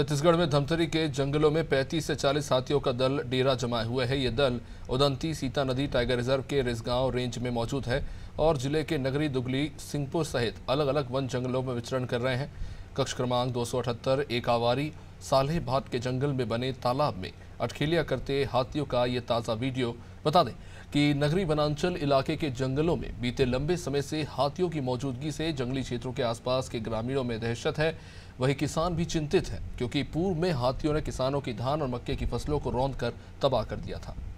छत्तीसगढ़ में धमतरी के जंगलों में 35 से 40 हाथियों का दल डेरा जमाए हुए है ये दल उदंती सीता नदी टाइगर रिजर्व के रिजगांव रेंज में मौजूद है और जिले के नगरी दुगली सिंहपुर सहित अलग अलग वन जंगलों में विचरण कर रहे हैं कक्ष क्रमांक दो सौ अठहत्तर एक आवारी सालेह भाट के जंगल में बने तालाब में अटखेलिया करते हाथियों का ये ताज़ा वीडियो बता दें कि नगरी वनांचल इलाके के जंगलों में बीते लंबे समय से हाथियों की मौजूदगी से जंगली क्षेत्रों के आसपास के ग्रामीणों में दहशत है वही किसान भी चिंतित है क्योंकि पूर्व में हाथियों ने किसानों की धान और मक्के की फसलों को रौंद कर तबाह कर दिया था